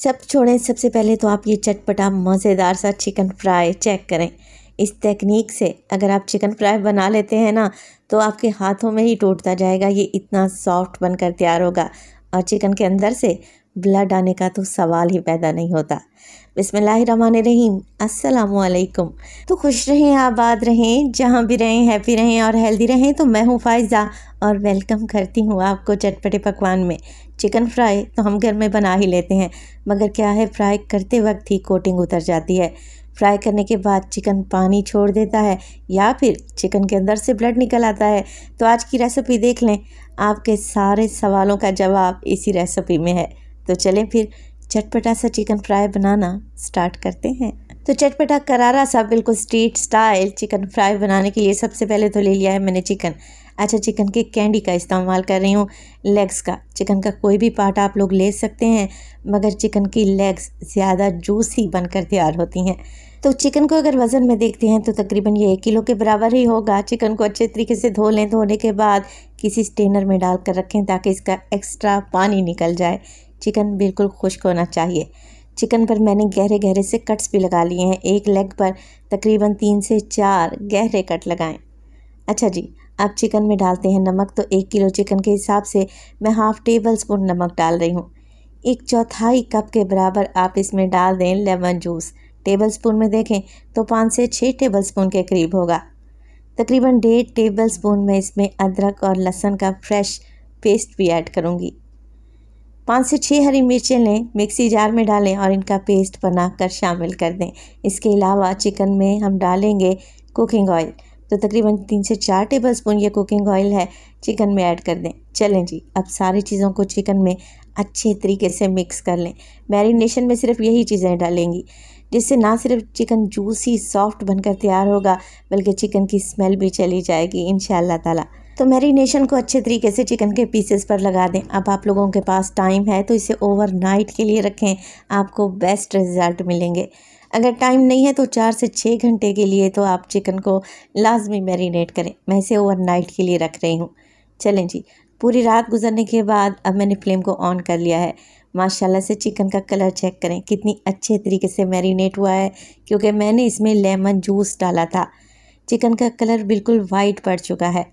सब छोड़ें सबसे पहले तो आप ये चटपटा मज़ेदार सा चिकन फ्राई चेक करें इस तकनीक से अगर आप चिकन फ्राई बना लेते हैं ना तो आपके हाथों में ही टूटता जाएगा ये इतना सॉफ्ट बनकर तैयार होगा और चिकन के अंदर से ब्लड आने का तो सवाल ही पैदा नहीं होता बिसमान रहीम असलकुम तो खुश रहें आबाद रहें जहाँ भी रहें हैप्पी रहें और हेल्दी रहें तो मैं हूँ फायज़ा और वेलकम करती हूँ आपको चटपटे पकवान में चिकन फ्राई तो हम घर में बना ही लेते हैं मगर क्या है फ्राई करते वक्त ही कोटिंग उतर जाती है फ्राई करने के बाद चिकन पानी छोड़ देता है या फिर चिकन के अंदर से ब्लड निकल आता है तो आज की रेसिपी देख लें आपके सारे सवालों का जवाब इसी रेसिपी में है तो चलें फिर चटपटा सा चिकन फ्राई बनाना स्टार्ट करते हैं तो चटपटा करारा सा बिल्कुल स्ट्रीट स्टाइल चिकन फ्राई बनाने के लिए सबसे पहले तो ले लिया है मैंने चिकन अच्छा चिकन के कैंडी का इस्तेमाल कर रही हूँ लेग्स का चिकन का कोई भी पार्ट आप लोग ले सकते हैं मगर चिकन की लेग्स ज़्यादा जूसी बनकर तैयार होती हैं तो चिकन को अगर वज़न में देखते हैं तो तकरीबन ये एक किलो के बराबर ही होगा चिकन को अच्छे तरीके से धो लें धोने के बाद किसी स्टेनर में डाल कर रखें ताकि इसका एक्स्ट्रा पानी निकल जाए चिकन बिल्कुल खुश्क होना चाहिए चिकन पर मैंने गहरे गहरे से कट्स भी लगा लिए हैं एक लेग पर तकरीबन तीन से चार गहरे कट लगाएं अच्छा जी अब चिकन में डालते हैं नमक तो एक किलो चिकन के हिसाब से मैं हाफ़ टेबल स्पून नमक डाल रही हूँ एक चौथाई कप के बराबर आप इसमें डाल दें लेमन जूस टेबल स्पून में देखें तो पाँच से छः टेबल स्पून के करीब होगा तकरीबन डेढ़ टेबल स्पून में इसमें अदरक और लहसुन का फ्रेश पेस्ट भी ऐड करूँगी पाँच से छः हरी मिर्चें लें मिक्सी जार में डालें और इनका पेस्ट बनाकर शामिल कर दें इसके अलावा चिकन में हम डालेंगे कुकिंग ऑयल तो तकरीबन तीन से चार टेबल स्पून ये कुकिंग ऑयल है चिकन में ऐड कर दें चलें जी अब सारी चीज़ों को चिकन में अच्छे तरीके से मिक्स कर लें मैरिनेशन में सिर्फ यही चीज़ें डालेंगी जिससे ना सिर्फ चिकन जूसी सॉफ्ट बनकर तैयार होगा बल्कि चिकन की स्मेल भी चली जाएगी इन ताला तो मैरिनेशन को अच्छे तरीके से चिकन के पीसेस पर लगा दें अब आप लोगों के पास टाइम है तो इसे ओवरनाइट के लिए रखें आपको बेस्ट रिज़ल्ट मिलेंगे अगर टाइम नहीं है तो चार से छः घंटे के लिए तो आप चिकन को लाजमी मैरिनेट करें मैं इसे ओवरनाइट के लिए रख रही हूँ चलें जी पूरी रात गुजरने के बाद अब मैंने फ्लेम को ऑन कर लिया है माशाल्लाह से चिकन का कलर चेक करें कितनी अच्छे तरीके से मैरिनेट हुआ है क्योंकि मैंने इसमें लेमन जूस डाला था चिकन का कलर बिल्कुल वाइट पड़ चुका है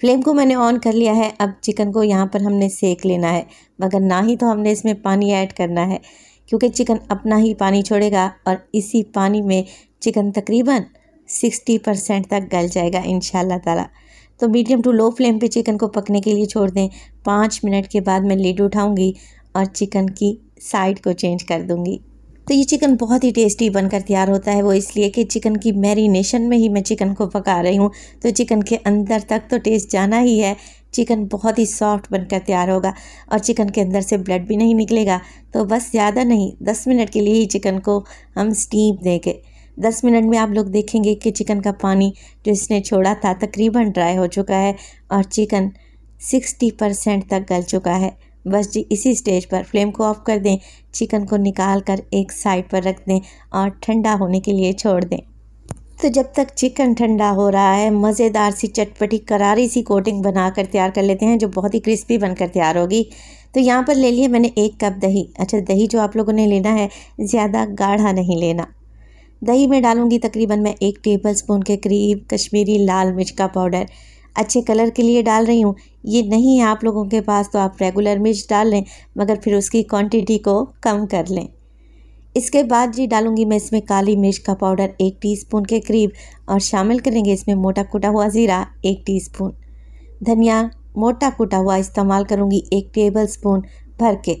फ्लेम को मैंने ऑन कर लिया है अब चिकन को यहाँ पर हमने सेक लेना है मगर ना ही तो हमने इसमें पानी ऐड करना है क्योंकि चिकन अपना ही पानी छोड़ेगा और इसी पानी में चिकन तकरीबन 60 परसेंट तक गल जाएगा इन ताला तो मीडियम टू लो फ्लेम पे चिकन को पकने के लिए छोड़ दें पाँच मिनट के बाद मैं लीड उठाऊँगी और चिकन की साइड को चेंज कर दूँगी तो ये चिकन बहुत ही टेस्टी बनकर तैयार होता है वो इसलिए कि चिकन की मैरिनेशन में ही मैं चिकन को पका रही हूँ तो चिकन के अंदर तक तो टेस्ट जाना ही है चिकन बहुत ही सॉफ्ट बनकर तैयार होगा और चिकन के अंदर से ब्लड भी नहीं निकलेगा तो बस ज़्यादा नहीं दस मिनट के लिए ही चिकन को हम स्टीम देंगे दस मिनट में आप लोग देखेंगे कि चिकन का पानी जो इसने छोड़ा था तकरीबन ड्राई हो चुका है और चिकन सिक्सटी परसेंट तक गल चुका है बस जी इसी स्टेज पर फ्लेम को ऑफ कर दें चिकन को निकाल कर एक साइड पर रख दें और ठंडा होने के लिए छोड़ दें तो जब तक चिकन ठंडा हो रहा है मज़ेदार सी चटपटी करारी सी कोटिंग बना कर तैयार कर लेते हैं जो बहुत ही क्रिस्पी बनकर तैयार होगी तो यहाँ पर ले लिए मैंने एक कप दही अच्छा दही जो आप लोगों ने लेना है ज़्यादा गाढ़ा नहीं लेना दही में डालूंगी तकरीबन मैं एक टेबल स्पून के करीब कश्मीरी लाल मिर्च का पाउडर अच्छे कलर के लिए डाल रही हूँ ये नहीं है आप लोगों के पास तो आप रेगुलर मिर्च डाल लें मगर फिर उसकी क्वांटिटी को कम कर लें इसके बाद जी डालूंगी मैं इसमें काली मिर्च का पाउडर एक टीस्पून के करीब और शामिल करेंगे इसमें मोटा कूटा हुआ ज़ीरा एक टीस्पून धनिया मोटा कूटा हुआ इस्तेमाल करूँगी एक टेबल स्पून भर के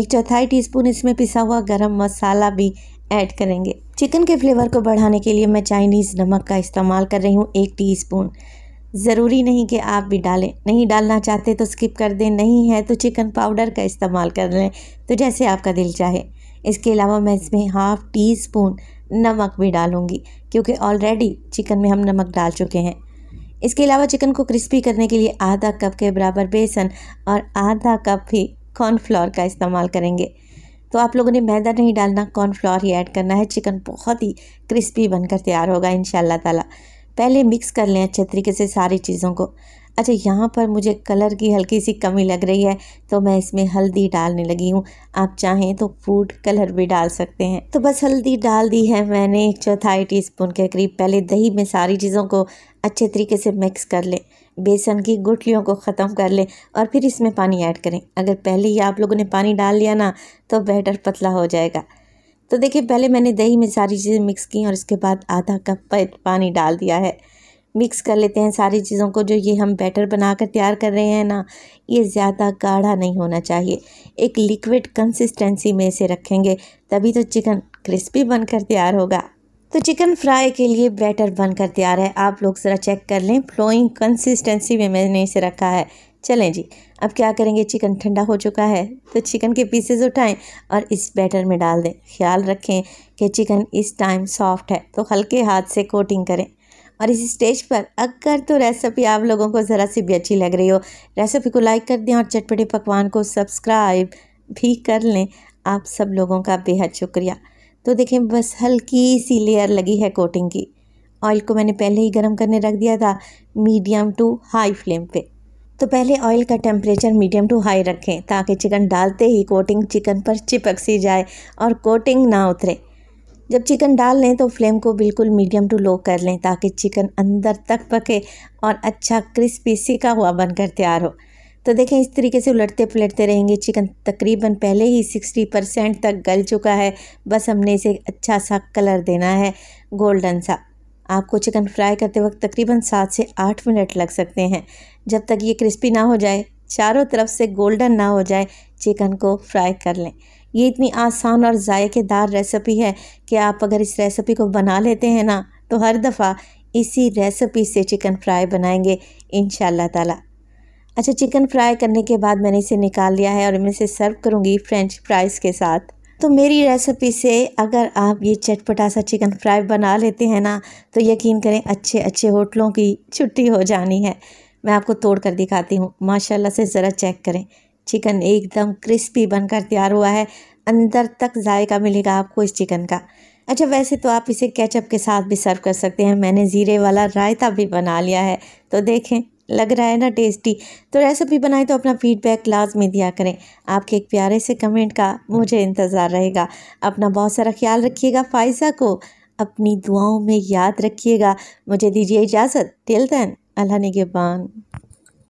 एक चौथाई टीस्पून इसमें पिसा हुआ गरम मसाला भी ऐड करेंगे चिकन के फ्लेवर को बढ़ाने के लिए मैं चाइनीज़ नमक का इस्तेमाल कर रही हूँ एक टी ज़रूरी नहीं कि आप भी डालें नहीं डालना चाहते तो स्किप कर दें नहीं है तो चिकन पाउडर का इस्तेमाल कर लें तो जैसे आपका दिल चाहे इसके अलावा मैं इसमें हाफ़ टी स्पून नमक भी डालूँगी क्योंकि ऑलरेडी चिकन में हम नमक डाल चुके हैं इसके अलावा चिकन को क्रिस्पी करने के लिए आधा कप के बराबर बेसन और आधा कप ही कॉर्नफ्लोर का इस्तेमाल करेंगे तो आप लोगों ने मैदा नहीं डालना कॉर्नफ्लोर ही ऐड करना है चिकन बहुत ही क्रिस्पी बनकर तैयार होगा इन ताला पहले मिक्स कर लें अच्छे तरीके से सारी चीज़ों को अच्छा यहाँ पर मुझे कलर की हल्की सी कमी लग रही है तो मैं इसमें हल्दी डालने लगी हूँ आप चाहें तो फूड कलर भी डाल सकते हैं तो बस हल्दी डाल दी है मैंने एक चौथाई टी स्पून के करीब पहले दही में सारी चीज़ों को अच्छे तरीके से मिक्स कर लें बेसन की गुटलियों को ख़त्म कर लें और फिर इसमें पानी ऐड करें अगर पहले ही आप लोगों ने पानी डाल लिया ना तो बैटर पतला हो जाएगा तो देखिए पहले मैंने दही में सारी चीज़ें मिक्स की और इसके बाद आधा कप पानी डाल दिया है मिक्स कर लेते हैं सारी चीज़ों को जो ये हम बैटर बनाकर तैयार कर रहे हैं ना ये ज़्यादा गाढ़ा नहीं होना चाहिए एक लिक्विड कंसिस्टेंसी में इसे रखेंगे तभी तो चिकन क्रिस्पी बनकर तैयार होगा तो चिकन फ्राई के लिए बैटर बनकर तैयार है आप लोग ज़रा चेक कर लें फ्लोइंग कंसिस्टेंसी में मैंने इसे रखा है चलें जी अब क्या करेंगे चिकन ठंडा हो चुका है तो चिकन के पीसेस उठाएं और इस बैटर में डाल दें ख्याल रखें कि चिकन इस टाइम सॉफ्ट है तो हल्के हाथ से कोटिंग करें और इस स्टेज पर अगर तो रेसिपी आप लोगों को ज़रा सी भी अच्छी लग रही हो रेसिपी को लाइक कर दें और चटपटे पकवान को सब्सक्राइब भी कर लें आप सब लोगों का बेहद शुक्रिया तो देखें बस हल्की सी लेयर लगी है कोटिंग की ऑयल को मैंने पहले ही गर्म करने रख दिया था मीडियम टू हाई फ्लेम पे तो पहले ऑयल का टेम्परेचर मीडियम टू हाई रखें ताकि चिकन डालते ही कोटिंग चिकन पर चिपक सी जाए और कोटिंग ना उतरे जब चिकन डाल लें तो फ्लेम को बिल्कुल मीडियम टू लो कर लें ताकि चिकन अंदर तक पके और अच्छा क्रिस्पी सिका हुआ बनकर तैयार हो तो देखें इस तरीके से उलटते पलटते रहेंगे चिकन तकरीबन पहले ही 60 परसेंट तक गल चुका है बस हमने इसे अच्छा सा कलर देना है गोल्डन सा आपको चिकन फ्राई करते वक्त तकरीबन सात से आठ मिनट लग सकते हैं जब तक ये क्रिस्पी ना हो जाए चारों तरफ से गोल्डन ना हो जाए चिकन को फ्राई कर लें ये इतनी आसान और ज़ायकेदार रेसिपी है कि आप अगर इस रेसिपी को बना लेते हैं ना तो हर दफ़ा इसी रेसिपी से चिकन फ्राई बनाएंगे इन ताला अच्छा चिकन फ्राई करने के बाद मैंने इसे निकाल लिया है और मैं इसे सर्व करूँगी फ्रेंच फ्राइज़ के साथ तो मेरी रेसिपी से अगर आप ये चटपटा सा चिकन फ्राई बना लेते हैं ना तो यकीन करें अच्छे अच्छे होटलों की छुट्टी हो जानी है मैं आपको तोड़ कर दिखाती हूँ माशाल्लाह से ज़रा चेक करें चिकन एकदम क्रिस्पी बनकर तैयार हुआ है अंदर तक जायका मिलेगा आपको इस चिकन का अच्छा वैसे तो आप इसे केचप के साथ भी सर्व कर सकते हैं मैंने ज़ीरे वाला रायता भी बना लिया है तो देखें लग रहा है ना टेस्टी तो रेसिपी बनाए तो अपना फीडबैक लाजमी दिया करें आपके एक प्यारे से कमेंट का मुझे इंतज़ार रहेगा अपना बहुत सारा ख्याल रखिएगा फ़ायजा को अपनी दुआओं में याद रखिएगा मुझे दीजिए इजाज़त टिल दैन अल्लाह निगेबान